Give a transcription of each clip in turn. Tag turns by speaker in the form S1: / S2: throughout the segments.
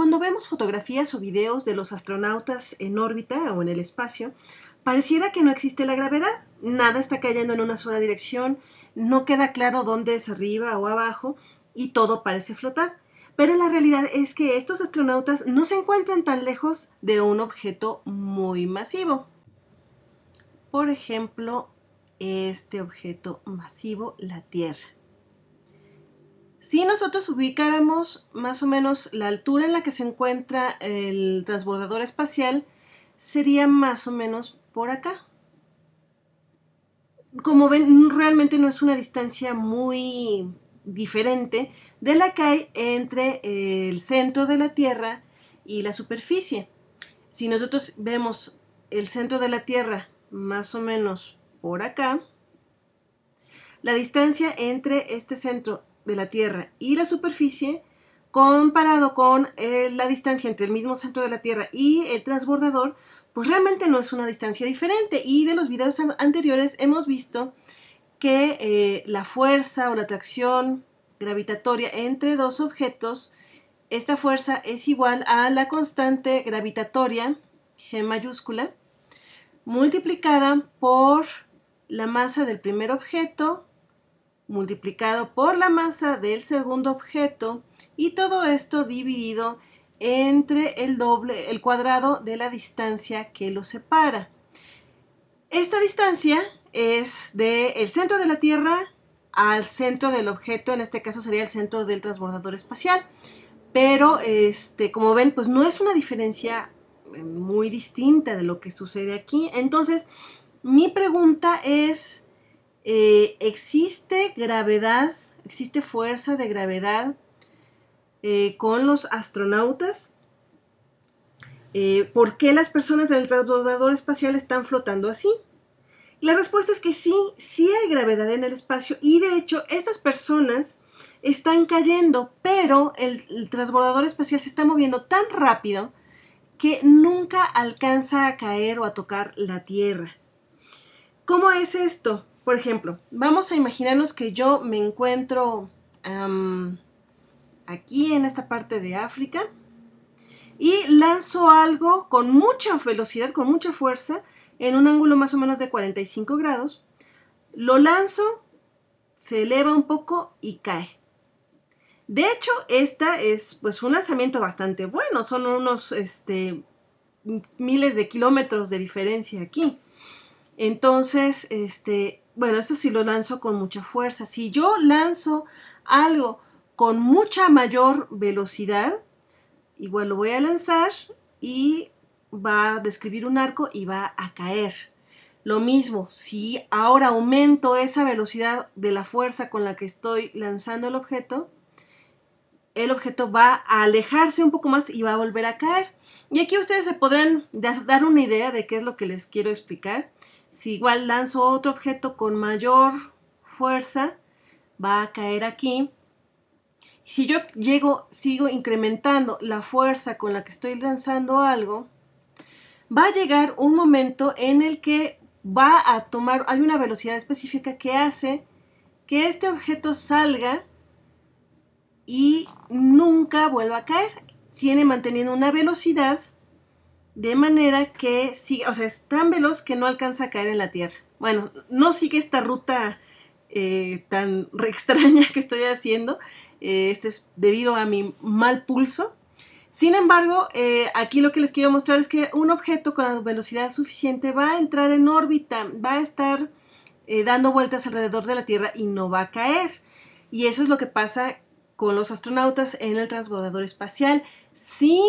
S1: Cuando vemos fotografías o videos de los astronautas en órbita o en el espacio, pareciera que no existe la gravedad, nada está cayendo en una sola dirección, no queda claro dónde es arriba o abajo y todo parece flotar. Pero la realidad es que estos astronautas no se encuentran tan lejos de un objeto muy masivo. Por ejemplo, este objeto masivo, la Tierra. Si nosotros ubicáramos más o menos la altura en la que se encuentra el transbordador espacial, sería más o menos por acá. Como ven, realmente no es una distancia muy diferente de la que hay entre eh, el centro de la Tierra y la superficie. Si nosotros vemos el centro de la Tierra más o menos por acá, la distancia entre este centro de la Tierra y la superficie comparado con eh, la distancia entre el mismo centro de la Tierra y el transbordador, pues realmente no es una distancia diferente. Y de los videos anteriores hemos visto que eh, la fuerza o la atracción gravitatoria entre dos objetos, esta fuerza es igual a la constante gravitatoria, G mayúscula, multiplicada por la masa del primer objeto multiplicado por la masa del segundo objeto y todo esto dividido entre el doble el cuadrado de la distancia que lo separa. Esta distancia es del el centro de la Tierra al centro del objeto, en este caso sería el centro del transbordador espacial. Pero, este, como ven, pues no es una diferencia eh, muy distinta de lo que sucede aquí. Entonces, mi pregunta es, eh, existe gravedad, existe fuerza de gravedad eh, con los astronautas. Eh, ¿Por qué las personas del transbordador espacial están flotando así? La respuesta es que sí, sí hay gravedad en el espacio y de hecho estas personas están cayendo, pero el, el transbordador espacial se está moviendo tan rápido que nunca alcanza a caer o a tocar la Tierra. ¿Cómo es esto? Por ejemplo, vamos a imaginarnos que yo me encuentro aquí en esta parte de África y lanzo algo con mucha velocidad, con mucha fuerza, en un ángulo más o menos de 45 grados. Lo lanzo, se eleva un poco y cae. De hecho, esta es pues un lanzamiento bastante bueno, son unos este, miles de kilómetros de diferencia aquí. Entonces, este, bueno, esto sí lo lanzo con mucha fuerza. Si yo lanzo algo con mucha mayor velocidad, igual lo voy a lanzar y va a describir un arco y va a caer. Lo mismo, si ahora aumento esa velocidad de la fuerza con la que estoy lanzando el objeto, el objeto va a alejarse un poco más y va a volver a caer. Y aquí ustedes se podrán dar una idea de qué es lo que les quiero explicar. Si igual lanzo otro objeto con mayor fuerza, va a caer aquí. Si yo llego, sigo incrementando la fuerza con la que estoy lanzando algo, va a llegar un momento en el que va a tomar, hay una velocidad específica que hace que este objeto salga y nunca vuelva a caer. Tiene manteniendo una velocidad de manera que sigue, o sea, es tan veloz que no alcanza a caer en la tierra. Bueno, no sigue esta ruta eh, tan extraña que estoy haciendo. Eh, este es debido a mi mal pulso. Sin embargo, eh, aquí lo que les quiero mostrar es que un objeto con la velocidad suficiente va a entrar en órbita, va a estar dando vueltas alrededor de la Tierra y no va a caer. Y eso es lo que pasa con los astronautas en el transbordador espacial. Si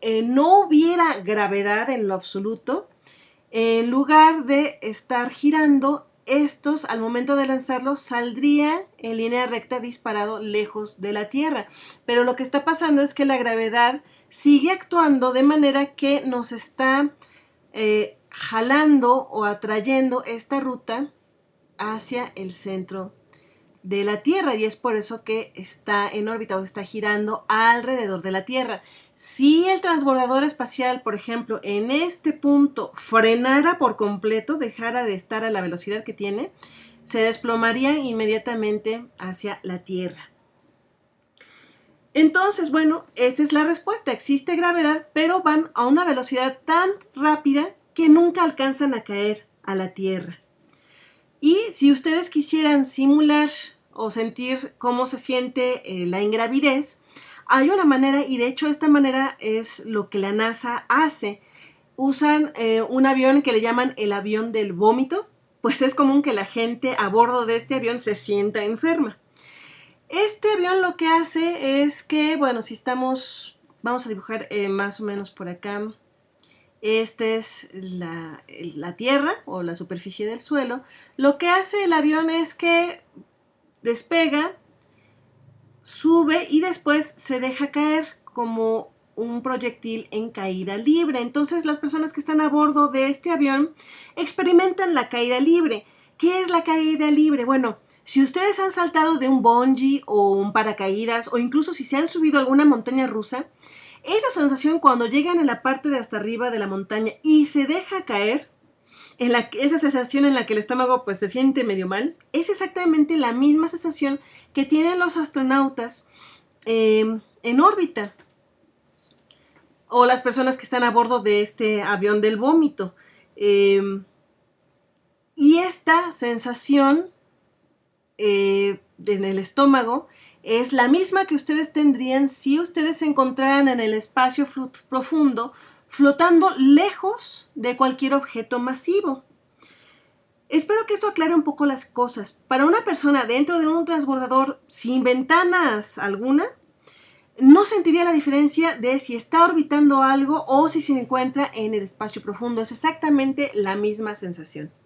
S1: eh, no hubiera gravedad en lo absoluto, en lugar de estar girando, estos al momento de lanzarlos saldrían en línea recta disparado lejos de la Tierra. Pero lo que está pasando es que la gravedad sigue actuando de manera que nos está eh, jalando o atrayendo esta ruta hacia el centro de la Tierra y es por eso que está en órbita o está girando alrededor de la Tierra. Si el transbordador espacial, por ejemplo, en este punto frenara por completo, dejara de estar a la velocidad que tiene, se desplomaría inmediatamente hacia la Tierra. Entonces, bueno, esta es la respuesta. Existe gravedad, pero van a una velocidad tan rápida que nunca alcanzan a caer a la Tierra. Y si ustedes quisieran simular o sentir cómo se siente eh, la ingravidez, hay una manera, y de hecho esta manera es lo que la NASA hace. Usan eh, un avión que le llaman el avión del vómito, pues es común que la gente a bordo de este avión se sienta enferma. Este avión lo que hace es que, bueno, si estamos, vamos a dibujar eh, más o menos por acá, esta es la, la tierra o la superficie del suelo. Lo que hace el avión es que despega, sube y después se deja caer como un proyectil en caída libre. Entonces las personas que están a bordo de este avión experimentan la caída libre. ¿Qué es la caída libre? Bueno, si ustedes han saltado de un bungee o un paracaídas o incluso si se han subido a alguna montaña rusa, esa sensación cuando llegan en la parte de hasta arriba de la montaña y se deja caer, en la, esa sensación en la que el estómago pues se siente medio mal, es exactamente la misma sensación que tienen los astronautas em, en órbita o las personas que están a bordo de este avión del vómito. Em, y esta sensación eh, en el estómago es la misma que ustedes tendrían si ustedes se encontraran en el espacio profundo flotando lejos de cualquier objeto masivo. Espero que esto aclare un poco las cosas. Para una persona dentro de un transbordador sin ventanas alguna, no sentiría la diferencia de si está orbitando algo o si se encuentra en el espacio profundo. Es exactamente la misma sensación.